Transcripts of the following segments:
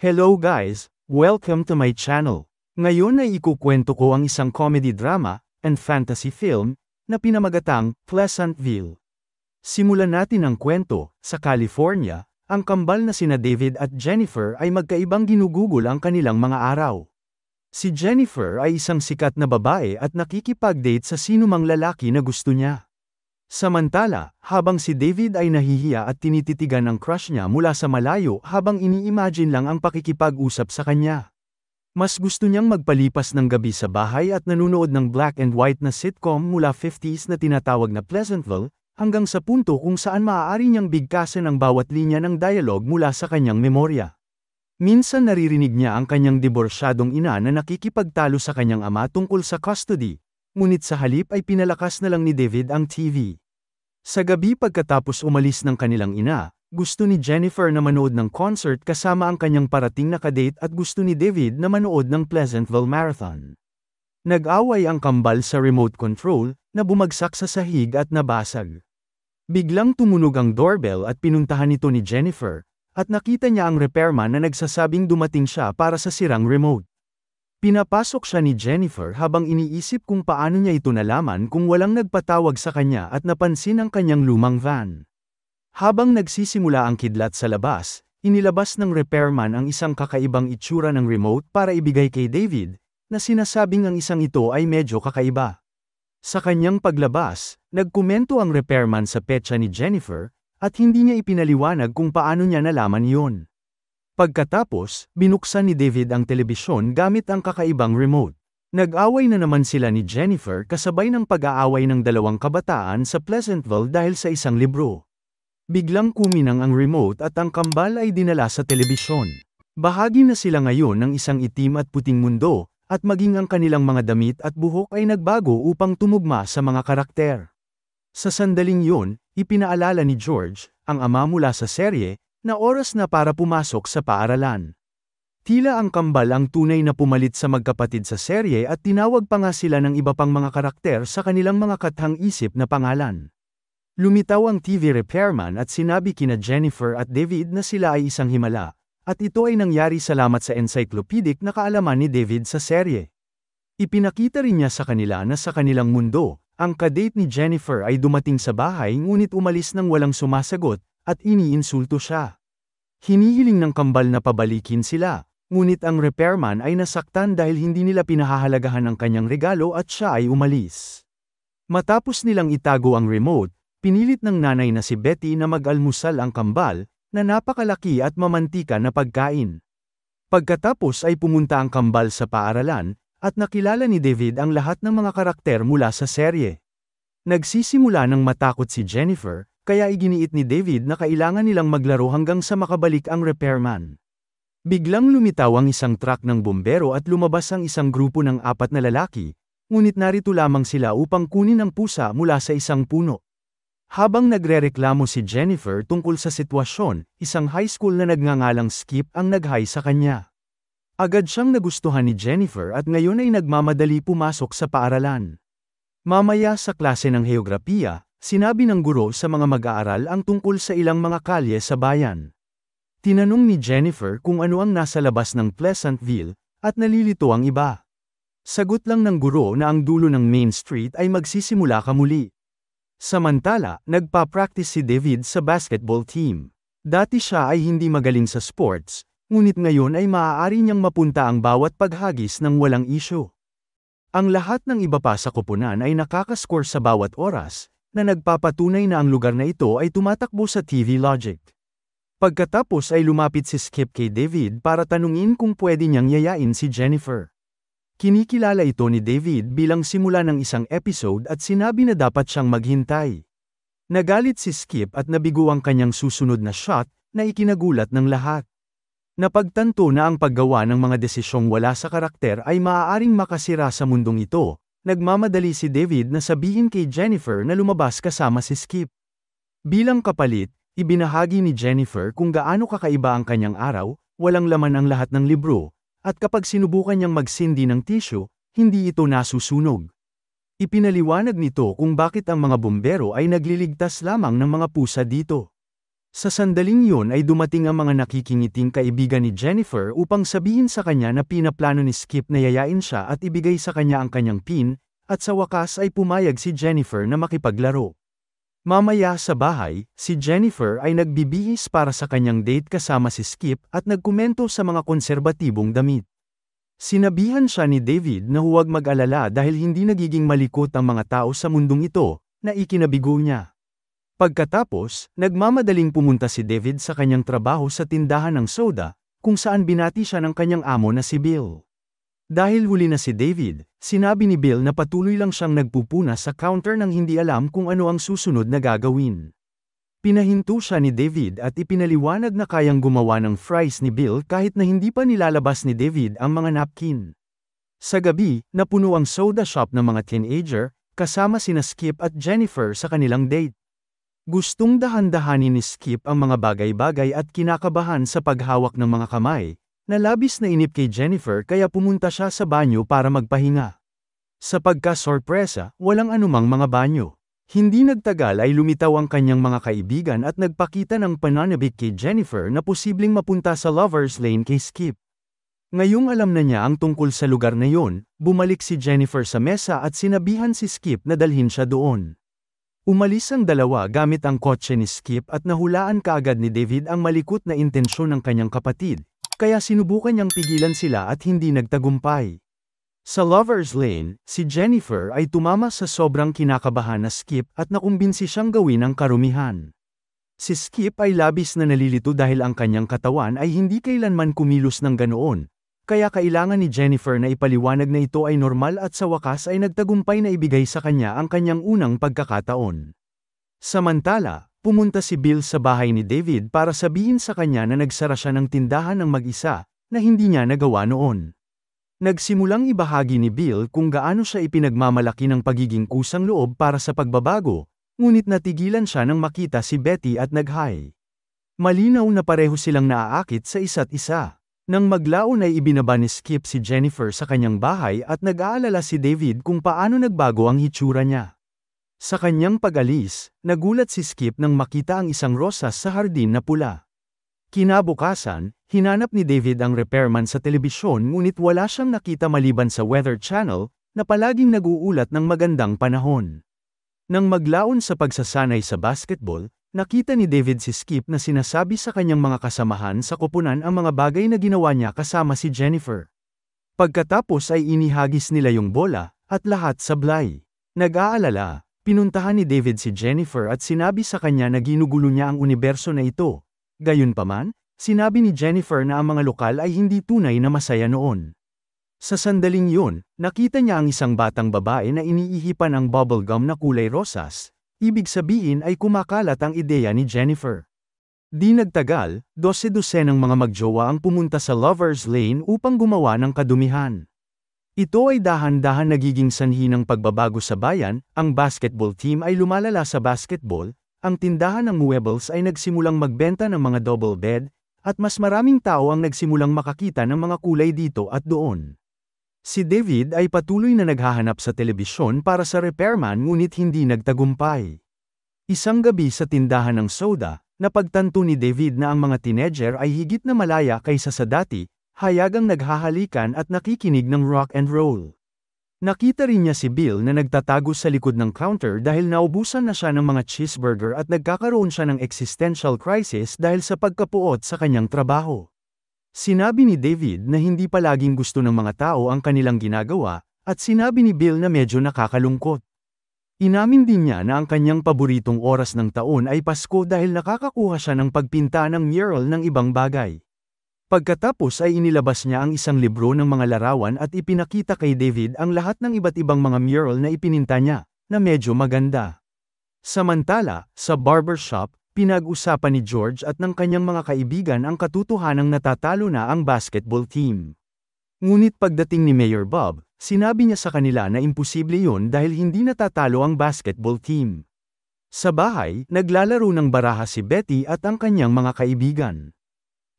Hello guys, welcome to my channel. Ngayon ay ikukwento ko ang isang comedy drama and fantasy film na pinamagatang Pleasantville. Simulan natin ang kwento, sa California, ang kambal na sina David at Jennifer ay magkaibang ginugugol ang kanilang mga araw. Si Jennifer ay isang sikat na babae at nakikipag-date sa sinumang lalaki na gusto niya. Samantala, habang si David ay nahihiya at tinititigan ang crush niya mula sa malayo habang iniimagine lang ang pakikipag-usap sa kanya. Mas gusto niyang magpalipas ng gabi sa bahay at nanonood ng black and white na sitcom mula 50s na tinatawag na Pleasantville, hanggang sa punto kung saan maaari niyang bigkasin ang bawat linya ng dialog mula sa kanyang memorya. Minsan naririnig niya ang kanyang diborsyadong ina na nakikipagtalo sa kanyang ama tungkol sa custody, ngunit sa halip ay pinalakas na lang ni David ang TV. Sa gabi pagkatapos umalis ng kanilang ina, gusto ni Jennifer na manood ng concert kasama ang kanyang parating na kadate at gusto ni David na manood ng Pleasantville Marathon. Nag-away ang kambal sa remote control, na bumagsak sa sahig at nabasag. Biglang tumunog ang doorbell at pinuntahan ito ni Jennifer, at nakita niya ang repairman na nagsasabing dumating siya para sa sirang remote. Pinapasok siya ni Jennifer habang iniisip kung paano niya ito nalaman kung walang nagpatawag sa kanya at napansin ang kanyang lumang van. Habang nagsisimula ang kidlat sa labas, inilabas ng repairman ang isang kakaibang itsura ng remote para ibigay kay David, na sinasabing ang isang ito ay medyo kakaiba. Sa kanyang paglabas, nagkomento ang repairman sa petsa ni Jennifer, at hindi niya ipinaliwanag kung paano niya nalaman yon. Pagkatapos, binuksan ni David ang telebisyon gamit ang kakaibang remote. Nag-away na naman sila ni Jennifer kasabay ng pag-aaway ng dalawang kabataan sa Pleasantville dahil sa isang libro. Biglang kuminang ang remote at ang kambal ay dinala sa telebisyon. Bahagi na sila ngayon ng isang itim at puting mundo, at maging ang kanilang mga damit at buhok ay nagbago upang tumugma sa mga karakter. Sa sandaling yun, ipinaalala ni George, ang ama mula sa serye, na oras na para pumasok sa paaralan. Tila ang kambal ang tunay na pumalit sa magkapatid sa serye at tinawag pa nga sila ng iba pang mga karakter sa kanilang mga kathang isip na pangalan. Lumitaw ang TV repairman at sinabi kina Jennifer at David na sila ay isang himala, at ito ay nangyari salamat sa encyclopedic na kaalaman ni David sa serye. Ipinakita rin niya sa kanila na sa kanilang mundo, ang kadate ni Jennifer ay dumating sa bahay ngunit umalis nang walang sumasagot, at iniinsulto siya. Hinihiling ng kambal na pabalikin sila, ngunit ang repairman ay nasaktan dahil hindi nila pinahahalagahan ang kanyang regalo at siya ay umalis. Matapos nilang itago ang remote, pinilit ng nanay na si Betty na mag-almusal ang kambal, na napakalaki at mamantika na pagkain. Pagkatapos ay pumunta ang kambal sa paaralan, at nakilala ni David ang lahat ng mga karakter mula sa serye. Nagsisimula ng matakot si Jennifer, kaya iginiit ni David na kailangan nilang maglaro hanggang sa makabalik ang repairman. Biglang lumitaw ang isang truck ng bombero at lumabas ang isang grupo ng apat na lalaki, ngunit narito lamang sila upang kunin ang pusa mula sa isang puno. Habang nagrereklamo si Jennifer tungkol sa sitwasyon, isang high school na nagngangalang Skip ang naghay sa kanya. Agad siyang nagustuhan ni Jennifer at ngayon ay nagmamadali pumasok sa paaralan. Mamaya sa klase ng heograpiya, Sinabi ng guro sa mga mag-aaral ang tungkol sa ilang mga kalye sa bayan. Tinanong ni Jennifer kung ano ang nasa labas ng Pleasantville, at nalilito ang iba. Sagot lang ng guro na ang dulo ng Main Street ay magsisimula ka muli. Samantala, nagpa-practice si David sa basketball team. Dati siya ay hindi magaling sa sports, ngunit ngayon ay maaari niyang mapunta ang bawat paghagis ng walang isyo. Ang lahat ng iba pa sa kupunan ay nakakascore sa bawat oras, na nagpapatunay na ang lugar na ito ay tumatakbo sa TV Logic. Pagkatapos ay lumapit si Skip kay David para tanungin kung pwede niyang yayain si Jennifer. Kinikilala ito ni David bilang simula ng isang episode at sinabi na dapat siyang maghintay. Nagalit si Skip at nabigo ang kanyang susunod na shot na ikinagulat ng lahat. Napagtanto na ang paggawa ng mga desisyong wala sa karakter ay maaaring makasira sa mundong ito, Nagmamadali si David na sabihin kay Jennifer na lumabas kasama si Skip. Bilang kapalit, ibinahagi ni Jennifer kung gaano kakaiba ang kanyang araw, walang laman ang lahat ng libro, at kapag sinubukan niyang magsindi ng tissue, hindi ito nasusunog. Ipinaliwanag nito kung bakit ang mga bumbero ay nagliligtas lamang ng mga pusa dito. Sa sandaling yun ay dumating ang mga nakikingiting kaibigan ni Jennifer upang sabihin sa kanya na pinaplano ni Skip na yayain siya at ibigay sa kanya ang kanyang pin, at sa wakas ay pumayag si Jennifer na makipaglaro. Mamaya sa bahay, si Jennifer ay nagbibihis para sa kanyang date kasama si Skip at nagkomento sa mga konserbatibong damit. Sinabihan siya ni David na huwag mag-alala dahil hindi nagiging malikot ang mga tao sa mundong ito, na ikinabigo niya. Pagkatapos, nagmamadaling pumunta si David sa kanyang trabaho sa tindahan ng soda, kung saan binati siya ng kanyang amo na si Bill. Dahil huli na si David, sinabi ni Bill na patuloy lang siyang nagpupuna sa counter nang hindi alam kung ano ang susunod na gagawin. Pinahinto siya ni David at ipinaliwanag na kayang gumawa ng fries ni Bill kahit na hindi pa nilalabas ni David ang mga napkin. Sa gabi, napuno ang soda shop ng mga teenager, kasama sina Skip at Jennifer sa kanilang date. Gustong dahan-dahanin ni Skip ang mga bagay-bagay at kinakabahan sa paghawak ng mga kamay, na labis na inip kay Jennifer kaya pumunta siya sa banyo para magpahinga. Sa pagka-sorpresa, walang anumang mga banyo. Hindi nagtagal ay lumitaw ang kanyang mga kaibigan at nagpakita ng pananabik kay Jennifer na posibleng mapunta sa Lover's Lane kay Skip. Ngayong alam na niya ang tungkol sa lugar na yon, bumalik si Jennifer sa mesa at sinabihan si Skip na dalhin siya doon. Umalis ang dalawa gamit ang kotse ni Skip at nahulaan kaagad ni David ang malikot na intensyon ng kanyang kapatid, kaya sinubukan niyang pigilan sila at hindi nagtagumpay. Sa Lover's Lane, si Jennifer ay tumama sa sobrang kinakabahan na Skip at nakumbinsi siyang gawin ang karumihan. Si Skip ay labis na nalilito dahil ang kanyang katawan ay hindi kailanman kumilos ng ganoon, kaya kailangan ni Jennifer na ipaliwanag na ito ay normal at sa wakas ay nagtagumpay na ibigay sa kanya ang kanyang unang pagkakataon. Samantala, pumunta si Bill sa bahay ni David para sabihin sa kanya na nagsara siya ng tindahan ng mag-isa, na hindi niya nagawa noon. Nagsimulang ibahagi ni Bill kung gaano siya ipinagmamalaki ng pagiging kusang loob para sa pagbabago, ngunit natigilan siya nang makita si Betty at nag naghay. Malinaw na pareho silang naaakit sa isa't isa. Nang maglaon ay ibinaba ni Skip si Jennifer sa kanyang bahay at nag-aalala si David kung paano nagbago ang hitsura niya. Sa kanyang pag-alis, nagulat si Skip nang makita ang isang rosas sa hardin na pula. Kinabukasan, hinanap ni David ang repairman sa telebisyon ngunit wala siyang nakita maliban sa Weather Channel na palaging nag-uulat ng magandang panahon. Nang maglaon sa pagsasanay sa basketball, Nakita ni David si Skip na sinasabi sa kanyang mga kasamahan sa kupunan ang mga bagay na ginawa niya kasama si Jennifer. Pagkatapos ay inihagis nila yung bola, at lahat sablay. Nag-aalala, pinuntahan ni David si Jennifer at sinabi sa kanya na ginugulo niya ang universo na ito. Gayunpaman, sinabi ni Jennifer na ang mga lokal ay hindi tunay na masaya noon. Sa sandaling yun, nakita niya ang isang batang babae na iniihipan ang bubblegum na kulay rosas, Ibig sabihin ay kumakalat ang ideya ni Jennifer. Di nagtagal, dose-dose ng mga magjowa ang pumunta sa Lover's Lane upang gumawa ng kadumihan. Ito ay dahan-dahan nagiging sanhi ng pagbabago sa bayan, ang basketball team ay lumalala sa basketball, ang tindahan ng Muebles ay nagsimulang magbenta ng mga double bed, at mas maraming tao ang nagsimulang makakita ng mga kulay dito at doon. Si David ay patuloy na naghahanap sa telebisyon para sa repairman ngunit hindi nagtagumpay. Isang gabi sa tindahan ng soda, napagtanto ni David na ang mga teenager ay higit na malaya kaysa sa dati, hayagang naghahalikan at nakikinig ng rock and roll. Nakita rin niya si Bill na nagtatago sa likod ng counter dahil naubusan na siya ng mga cheeseburger at nagkakaroon siya ng existential crisis dahil sa pagkapuot sa kanyang trabaho. Sinabi ni David na hindi palaging gusto ng mga tao ang kanilang ginagawa, at sinabi ni Bill na medyo nakakalungkot. Inamin din niya na ang kanyang paboritong oras ng taon ay Pasko dahil nakakakuha siya ng pagpinta ng mural ng ibang bagay. Pagkatapos ay inilabas niya ang isang libro ng mga larawan at ipinakita kay David ang lahat ng iba't ibang mga mural na ipininta niya, na medyo maganda. Samantala, sa barbershop, pinag-usapan ni George at ng kanyang mga kaibigan ang katutuhanang natatalo na ang basketball team. Ngunit pagdating ni Mayor Bob, sinabi niya sa kanila na imposible yun dahil hindi natatalo ang basketball team. Sa bahay, naglalaro ng baraha si Betty at ang kanyang mga kaibigan.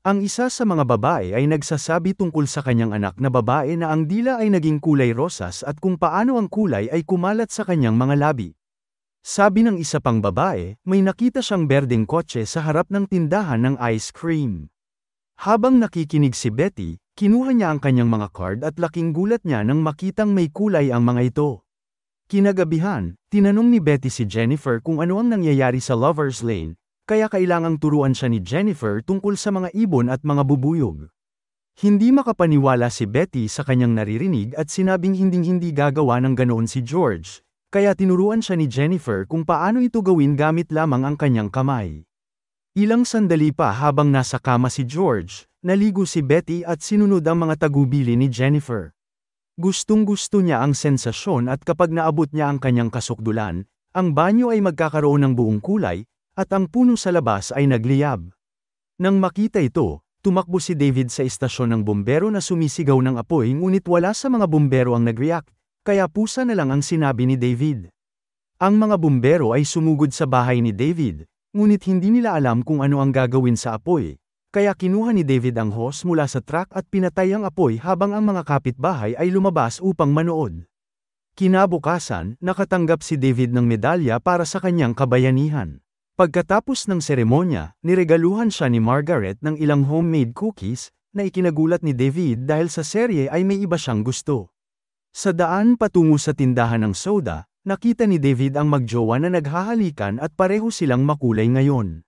Ang isa sa mga babae ay nagsasabi tungkol sa kanyang anak na babae na ang dila ay naging kulay rosas at kung paano ang kulay ay kumalat sa kanyang mga labi. Sabi ng isa pang babae, may nakita siyang berdeng kotse sa harap ng tindahan ng ice cream. Habang nakikinig si Betty, kinuha niya ang kanyang mga card at laking gulat niya nang makitang may kulay ang mga ito. Kinagabihan, tinanong ni Betty si Jennifer kung ano ang nangyayari sa Lover's Lane, kaya kailangang turuan siya ni Jennifer tungkol sa mga ibon at mga bubuyog. Hindi makapaniwala si Betty sa kanyang naririnig at sinabing hinding-hindi gagawa ng ganoon si George, kaya tinuruan siya ni Jennifer kung paano ito gawin gamit lamang ang kanyang kamay. Ilang sandali pa habang nasa kama si George, naligo si Betty at sinunod ang mga tagubili ni Jennifer. Gustong gusto niya ang sensasyon at kapag naabot niya ang kanyang kasukdulan, ang banyo ay magkakaroon ng buong kulay, at ang puno sa labas ay nagliyab. Nang makita ito, tumakbo si David sa istasyon ng bombero na sumisigaw ng apoy ngunit wala sa mga bombero ang nag-react. Kaya pusa na lang ang sinabi ni David. Ang mga bumbero ay sumugod sa bahay ni David, ngunit hindi nila alam kung ano ang gagawin sa apoy. Kaya kinuha ni David ang hose mula sa truck at pinatay ang apoy habang ang mga kapitbahay ay lumabas upang manood. Kinabukasan, nakatanggap si David ng medalya para sa kanyang kabayanihan. Pagkatapos ng seremonya, niregaluhan siya ni Margaret ng ilang homemade cookies na ikinagulat ni David dahil sa serye ay may iba siyang gusto. Sa daan patungo sa tindahan ng soda, nakita ni David ang magjowa na naghahalikan at pareho silang makulay ngayon.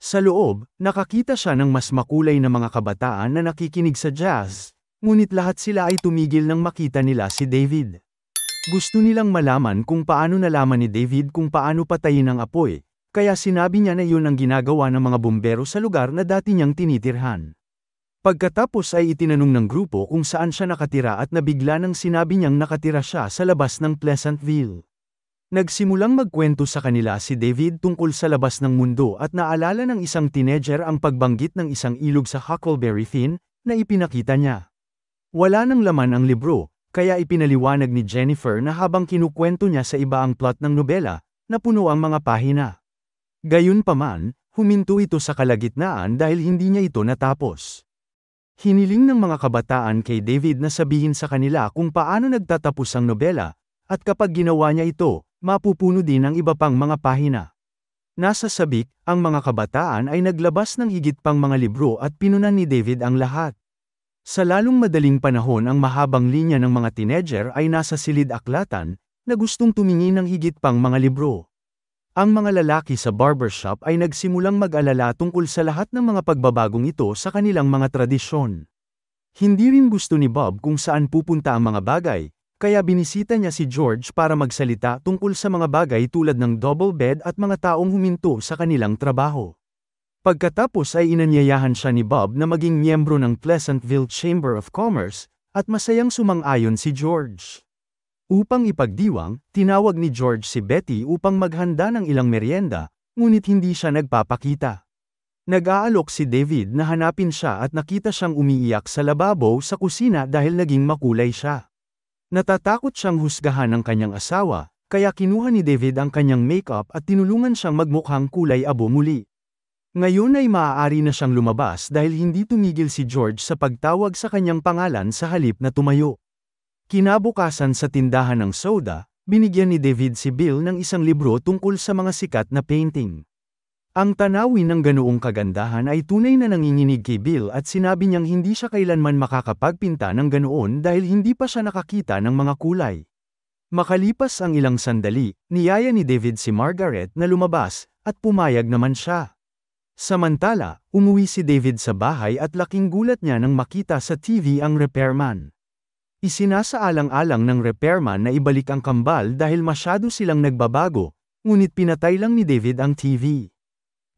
Sa loob, nakakita siya ng mas makulay na mga kabataan na nakikinig sa jazz, ngunit lahat sila ay tumigil nang makita nila si David. Gusto nilang malaman kung paano nalaman ni David kung paano patayin ang apoy, kaya sinabi niya na iyon ang ginagawa ng mga bumbero sa lugar na dati niyang tinitirhan. Pagkatapos ay itinanong ng grupo kung saan siya nakatira at nabigla nang sinabi niyang nakatira siya sa labas ng Pleasantville. Nagsimulang magkwento sa kanila si David tungkol sa labas ng mundo at naalala ng isang teenager ang pagbanggit ng isang ilog sa Huckleberry Finn na ipinakita niya. Wala nang laman ang libro, kaya ipinaliwanag ni Jennifer na habang kinukwento niya sa iba ang plot ng nobela, napuno ang mga pahina. Gayunpaman, huminto ito sa kalagitnaan dahil hindi niya ito natapos. Hiniling ng mga kabataan kay David na sabihin sa kanila kung paano nagtatapos ang nobela, at kapag ginawa niya ito, mapupuno din ang iba pang mga pahina. Nasa sabik, ang mga kabataan ay naglabas ng higit pang mga libro at pinunan ni David ang lahat. Sa lalong madaling panahon ang mahabang linya ng mga teenager ay nasa silid aklatan, na gustong tumingin ng higit pang mga libro. Ang mga lalaki sa barbershop ay nagsimulang mag-alala tungkol sa lahat ng mga pagbabagong ito sa kanilang mga tradisyon. Hindi rin gusto ni Bob kung saan pupunta ang mga bagay, kaya binisita niya si George para magsalita tungkol sa mga bagay tulad ng double bed at mga taong huminto sa kanilang trabaho. Pagkatapos ay inanyayahan siya ni Bob na maging miyembro ng Pleasantville Chamber of Commerce, at masayang sumang-ayon si George. Upang ipagdiwang, tinawag ni George si Betty upang maghanda ng ilang merienda, ngunit hindi siya nagpapakita. Nag-aalok si David na hanapin siya at nakita siyang umiiyak sa lababo sa kusina dahil naging makulay siya. Natatakot siyang husgahan ng kanyang asawa, kaya kinuha ni David ang kanyang makeup at tinulungan siyang magmukhang kulay abo muli. Ngayon ay maaari na siyang lumabas dahil hindi tumigil si George sa pagtawag sa kanyang pangalan sa halip na tumayo. Kinabukasan sa tindahan ng soda, binigyan ni David si Bill ng isang libro tungkol sa mga sikat na painting. Ang tanawin ng ganoong kagandahan ay tunay na nanginginig kay Bill at sinabi niyang hindi siya kailanman makakapagpinta ng ganoon dahil hindi pa siya nakakita ng mga kulay. Makalipas ang ilang sandali, niyaya ni David si Margaret na lumabas, at pumayag naman siya. Samantala, umuwi si David sa bahay at laking gulat niya nang makita sa TV ang repairman. Isinasaalang-alang ng repairman na ibalik ang kambal dahil masyado silang nagbabago, ngunit pinatay lang ni David ang TV.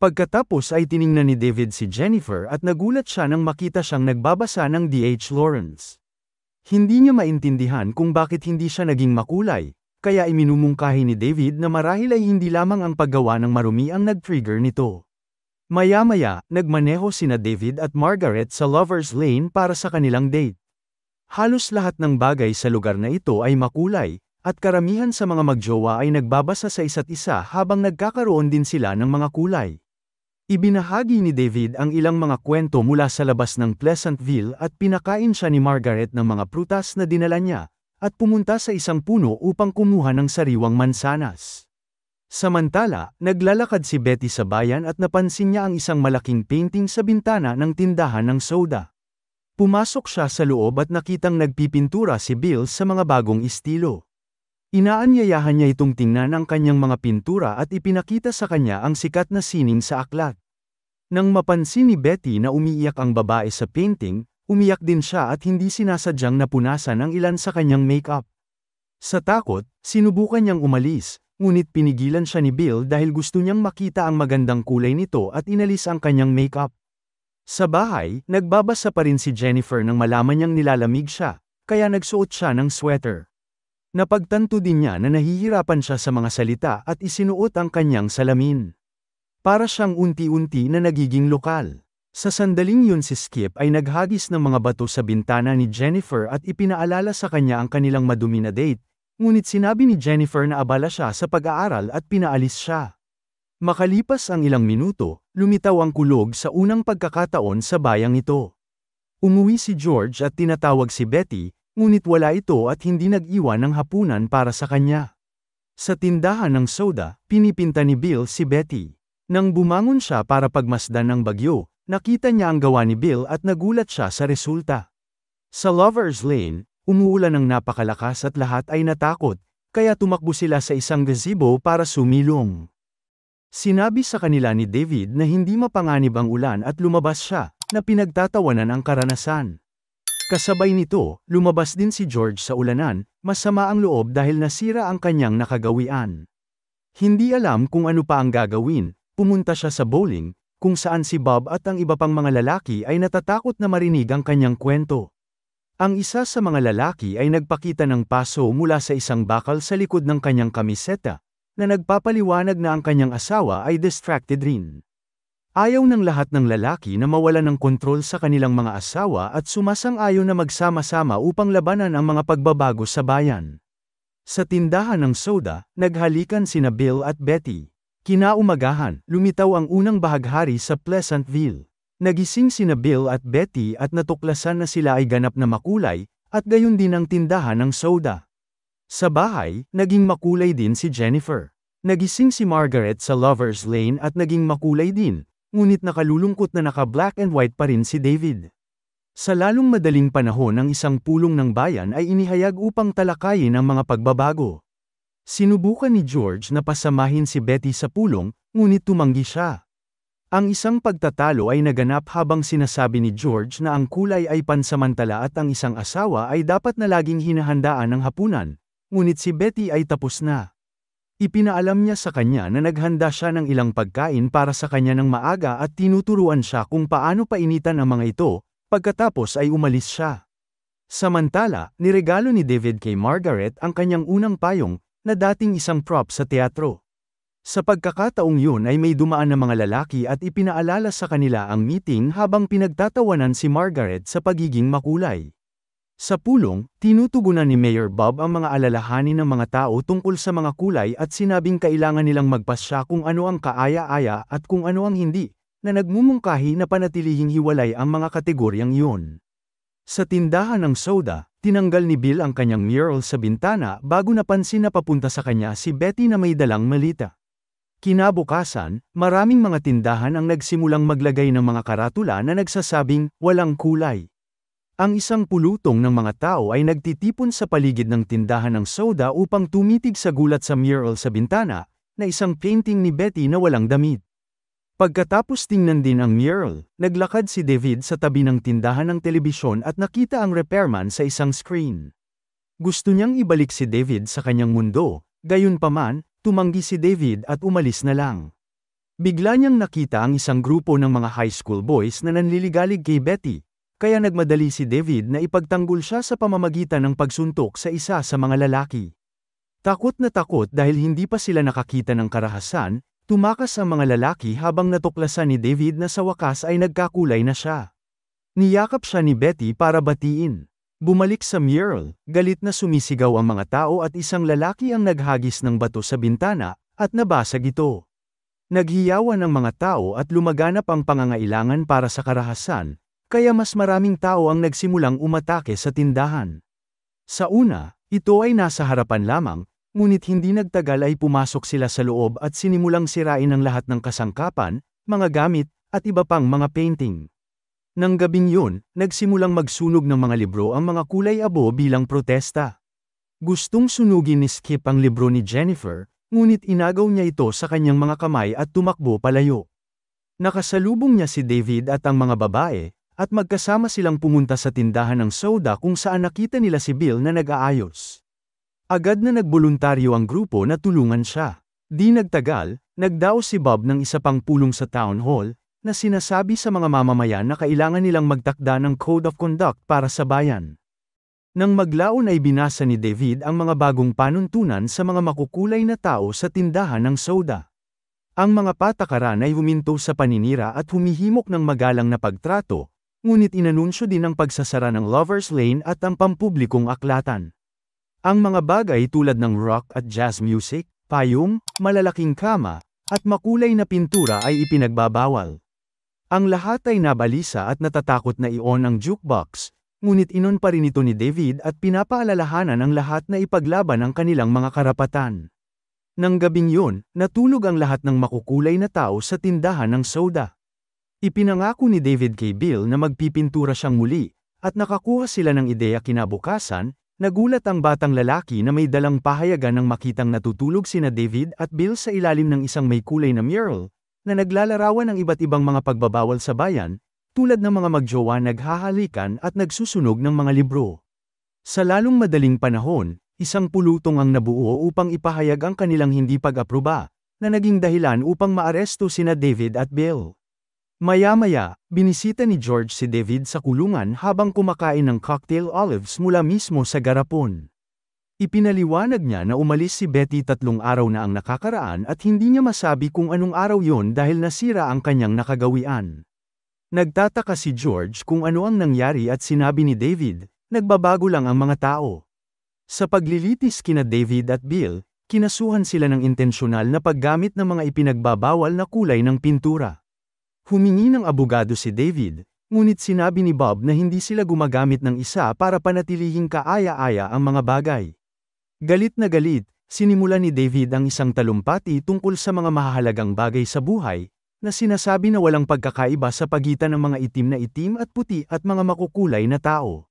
Pagkatapos ay tiningnan ni David si Jennifer at nagulat siya nang makita siyang nagbabasa ng D.H. Lawrence. Hindi niya maintindihan kung bakit hindi siya naging makulay, kaya iminumungkahi ni David na marahil ay hindi lamang ang paggawa ng marumi ang nag-trigger nito. Maya-maya, nagmaneho sina David at Margaret sa Lover's Lane para sa kanilang date. Halos lahat ng bagay sa lugar na ito ay makulay, at karamihan sa mga magjowa ay nagbabasa sa isa't isa habang nagkakaroon din sila ng mga kulay. Ibinahagi ni David ang ilang mga kwento mula sa labas ng Pleasantville at pinakain siya ni Margaret ng mga prutas na dinala niya, at pumunta sa isang puno upang kumuha ng sariwang mansanas. Samantala, naglalakad si Betty sa bayan at napansin niya ang isang malaking painting sa bintana ng tindahan ng soda. Pumasok siya sa loob at nakitang nagpipintura si Bill sa mga bagong estilo. Inaanyayahan niya itong tingnan ang kanyang mga pintura at ipinakita sa kanya ang sikat na sinin sa aklat. Nang mapansin ni Betty na umiiyak ang babae sa painting, umiyak din siya at hindi sinasadyang napunasan ang ilan sa kanyang makeup. Sa takot, sinubukan niyang umalis, ngunit pinigilan siya ni Bill dahil gusto niyang makita ang magandang kulay nito at inalis ang kanyang makeup. Sa bahay, nagbabasa pa rin si Jennifer nang malaman niyang nilalamig siya, kaya nagsuot siya ng sweater. Napagtanto din niya na nahihirapan siya sa mga salita at isinuot ang kanyang salamin. Para siyang unti-unti na nagiging lokal. Sa sandaling yun si Skip ay naghagis ng mga bato sa bintana ni Jennifer at ipinaalala sa kanya ang kanilang madumi na date, ngunit sinabi ni Jennifer na abala siya sa pag-aaral at pinaalis siya. Makalipas ang ilang minuto, lumitaw ang kulog sa unang pagkakataon sa bayang ito. Umuwi si George at tinatawag si Betty, ngunit wala ito at hindi nag-iwan ng hapunan para sa kanya. Sa tindahan ng soda, pinipinta ni Bill si Betty. Nang bumangon siya para pagmasdan ng bagyo, nakita niya ang gawa ni Bill at nagulat siya sa resulta. Sa Lover's Lane, umuulan ng napakalakas at lahat ay natakot, kaya tumakbo sila sa isang gazebo para sumilong. Sinabi sa kanila ni David na hindi mapanganib ang ulan at lumabas siya, na pinagtatawanan ang karanasan. Kasabay nito, lumabas din si George sa ulanan, masama ang loob dahil nasira ang kanyang nakagawian. Hindi alam kung ano pa ang gagawin, pumunta siya sa bowling, kung saan si Bob at ang iba pang mga lalaki ay natatakot na marinig ang kanyang kwento. Ang isa sa mga lalaki ay nagpakita ng paso mula sa isang bakal sa likod ng kanyang kamiseta, na nagpapaliwanag na ang kanyang asawa ay distracted rin. Ayaw ng lahat ng lalaki na mawala ng kontrol sa kanilang mga asawa at sumasang-ayon na magsama-sama upang labanan ang mga pagbabago sa bayan. Sa tindahan ng soda, naghalikan sina Bill at Betty. Kinaumagahan, lumitaw ang unang bahaghari sa Pleasantville. Nagising sina Bill at Betty at natuklasan na sila ay ganap na makulay, at gayon din ang tindahan ng soda. Sa bahay, naging makulay din si Jennifer. Nagising si Margaret sa Lover's Lane at naging makulay din, ngunit nakalulungkot na naka-black and white pa rin si David. Sa lalong madaling panahon ang isang pulong ng bayan ay inihayag upang talakayin ang mga pagbabago. Sinubukan ni George na pasamahin si Betty sa pulong, ngunit tumanggi siya. Ang isang pagtatalo ay naganap habang sinasabi ni George na ang kulay ay pansamantala at ang isang asawa ay dapat na laging hinahandaan ng hapunan, ngunit si Betty ay tapos na. Ipinaalam niya sa kanya na naghanda siya ng ilang pagkain para sa kanya ng maaga at tinuturuan siya kung paano painitan ang mga ito, pagkatapos ay umalis siya. Samantala, niregalo ni David kay Margaret ang kanyang unang payong, na dating isang prop sa teatro. Sa pagkakataong yun ay may dumaan na mga lalaki at ipinaalala sa kanila ang meeting habang pinagtatawanan si Margaret sa pagiging makulay. Sa pulong, tinutugunan ni Mayor Bob ang mga alalahanin ng mga tao tungkol sa mga kulay at sinabing kailangan nilang magpasya kung ano ang kaaya-aya at kung ano ang hindi, na nagmumungkahi na panatilihing hiwalay ang mga kategoryang iyon. Sa tindahan ng soda, tinanggal ni Bill ang kanyang mural sa bintana bago napansin na papunta sa kanya si Betty na may dalang malita. Kinabukasan, maraming mga tindahan ang nagsimulang maglagay ng mga karatula na nagsasabing walang kulay. Ang isang pulutong ng mga tao ay nagtitipon sa paligid ng tindahan ng soda upang tumitig sa gulat sa mural sa bintana, na isang painting ni Betty na walang damit. Pagkatapos tingnan din ang mural, naglakad si David sa tabi ng tindahan ng telebisyon at nakita ang repairman sa isang screen. Gusto niyang ibalik si David sa kanyang mundo, gayunpaman, tumanggi si David at umalis na lang. Bigla niyang nakita ang isang grupo ng mga high school boys na nanliligalig kay Betty, kaya nagmadali si David na ipagtanggol siya sa pamamagitan ng pagsuntok sa isa sa mga lalaki. Takot na takot dahil hindi pa sila nakakita ng karahasan, tumakas ang mga lalaki habang natuklasan ni David na sa wakas ay nagkakulay na siya. Niyakap siya ni Betty para batiin. Bumalik sa mural, galit na sumisigaw ang mga tao at isang lalaki ang naghagis ng bato sa bintana, at nabasag ito. Naghiyawan ang mga tao at lumaganap ang pangangailangan para sa karahasan, kaya mas maraming tao ang nagsimulang umatake sa tindahan. Sa una, ito ay nasa harapan lamang, ngunit hindi nagtagal ay pumasok sila sa loob at sinimulang sirain ang lahat ng kasangkapan, mga gamit, at iba pang mga painting. Nang gabing yun, nagsimulang magsunog ng mga libro ang mga kulay abo bilang protesta. Gustong sunugin ni Skip ang libro ni Jennifer, ngunit inagaw niya ito sa kanyang mga kamay at tumakbo palayo. Nakasalubong niya si David at ang mga babae, at magkasama silang pumunta sa tindahan ng soda kung saan nakita nila si Bill na nag-aayos. Agad na nagboluntaryo ang grupo na tulungan siya. Di nagtagal, nagdao si Bob ng isa pang pulong sa town hall, na sinasabi sa mga mamamayan na kailangan nilang magtakda ng code of conduct para sa bayan. Nang maglaon ay binasa ni David ang mga bagong panuntunan sa mga makukulay na tao sa tindahan ng soda. Ang mga patakaran ay huminto sa paninira at humihimok ng magalang na pagtrato, ngunit inanunsyo din ang pagsasara ng Lover's Lane at ang pampublikong aklatan. Ang mga bagay tulad ng rock at jazz music, payong, malalaking kama, at makulay na pintura ay ipinagbabawal. Ang lahat ay nabalisa at natatakot na i-on ang jukebox, ngunit inon pa rin ito ni David at pinapaalalahanan ang lahat na ipaglaban ang kanilang mga karapatan. Nang gabing yun, natulog ang lahat ng makukulay na tao sa tindahan ng soda. Ipinangako ni David K. Bill na magpipintura siyang muli, at nakakuha sila ng ideya kinabukasan, nagulat ang batang lalaki na may dalang pahayagan ng makitang natutulog sina David at Bill sa ilalim ng isang may kulay na mural, na naglalarawan ng iba't ibang mga pagbabawal sa bayan, tulad ng mga magjowa naghahalikan at nagsusunog ng mga libro. Sa lalong madaling panahon, isang pulutong ang nabuo upang ipahayag ang kanilang hindi pag-aproba, na naging dahilan upang maaresto sina David at Bill. Maya-maya, binisita ni George si David sa kulungan habang kumakain ng cocktail olives mula mismo sa garapon. Ipinaliwanag niya na umalis si Betty tatlong araw na ang nakakaraan at hindi niya masabi kung anong araw yon dahil nasira ang kanyang nakagawian. Nagtataka si George kung ano ang nangyari at sinabi ni David, nagbabago lang ang mga tao. Sa paglilitis kina David at Bill, kinasuhan sila ng intensyonal na paggamit ng mga ipinagbabawal na kulay ng pintura. Humingi ng abogado si David, ngunit sinabi ni Bob na hindi sila gumagamit ng isa para panatilihing kaaya-aya ang mga bagay. Galit na galit, sinimula ni David ang isang talumpati tungkol sa mga mahalagang bagay sa buhay, na sinasabi na walang pagkakaiba sa pagitan ng mga itim na itim at puti at mga makukulay na tao.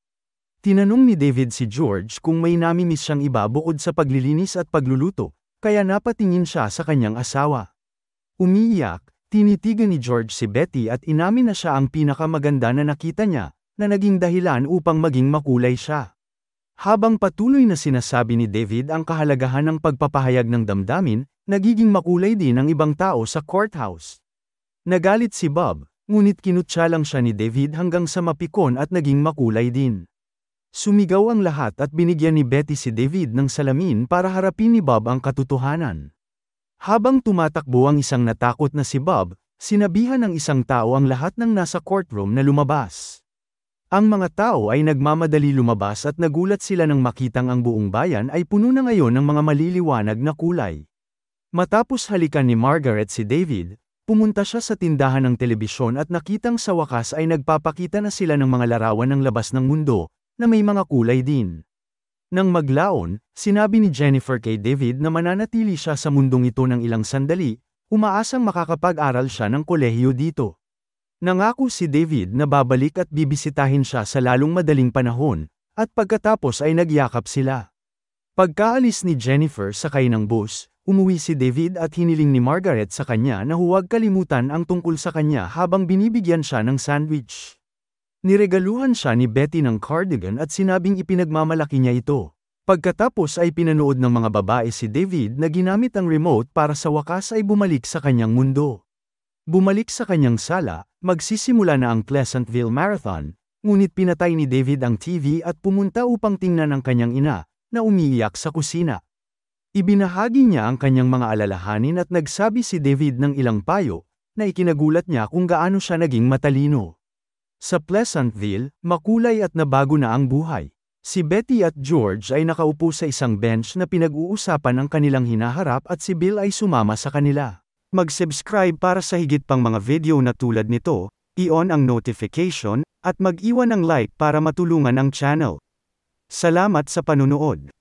Tinanong ni David si George kung may namimiss siyang iba bukod sa paglilinis at pagluluto, kaya napatingin siya sa kanyang asawa. Umiiyak, Tinitigan ni George si Betty at inamin na siya ang pinakamaganda na nakita niya, na naging dahilan upang maging makulay siya. Habang patuloy na sinasabi ni David ang kahalagahan ng pagpapahayag ng damdamin, nagiging makulay din ang ibang tao sa courthouse. Nagalit si Bob, ngunit kinutsa lang siya ni David hanggang sa mapikon at naging makulay din. Sumigaw ang lahat at binigyan ni Betty si David ng salamin para harapin ni Bob ang katotohanan. Habang tumatakbo ang isang natakot na si Bob, sinabihan ng isang tao ang lahat ng nasa courtroom na lumabas. Ang mga tao ay nagmamadali lumabas at nagulat sila nang makitang ang buong bayan ay puno na ngayon ng mga maliliwanag na kulay. Matapos halikan ni Margaret si David, pumunta siya sa tindahan ng telebisyon at nakitang sa wakas ay nagpapakita na sila ng mga larawan ng labas ng mundo, na may mga kulay din. Nang maglaon, sinabi ni Jennifer K. David na mananatili siya sa mundong ito ng ilang sandali, umaasang makakapag-aral siya ng kolehiyo dito. Nangako si David na babalik at bibisitahin siya sa lalong madaling panahon, at pagkatapos ay nagyakap sila. Pagkaalis ni Jennifer sakay ng bus, umuwi si David at hiniling ni Margaret sa kanya na huwag kalimutan ang tungkol sa kanya habang binibigyan siya ng sandwich. Niregaluhan siya ni Betty ng cardigan at sinabing ipinagmamalaki niya ito. Pagkatapos ay pinanood ng mga babae si David na ginamit ang remote para sa wakas ay bumalik sa kanyang mundo. Bumalik sa kanyang sala, magsisimula na ang Pleasantville Marathon, ngunit pinatay ni David ang TV at pumunta upang tingnan ang kanyang ina, na umiiyak sa kusina. Ibinahagi niya ang kanyang mga alalahanin at nagsabi si David ng ilang payo, na ikinagulat niya kung gaano siya naging matalino. Sa Pleasantville, makulay at nabago na ang buhay. Si Betty at George ay nakaupo sa isang bench na pinag-uusapan ang kanilang hinaharap at si Bill ay sumama sa kanila. Mag-subscribe para sa higit pang mga video na tulad nito, i-on ang notification, at mag-iwan ng like para matulungan ang channel. Salamat sa panunood.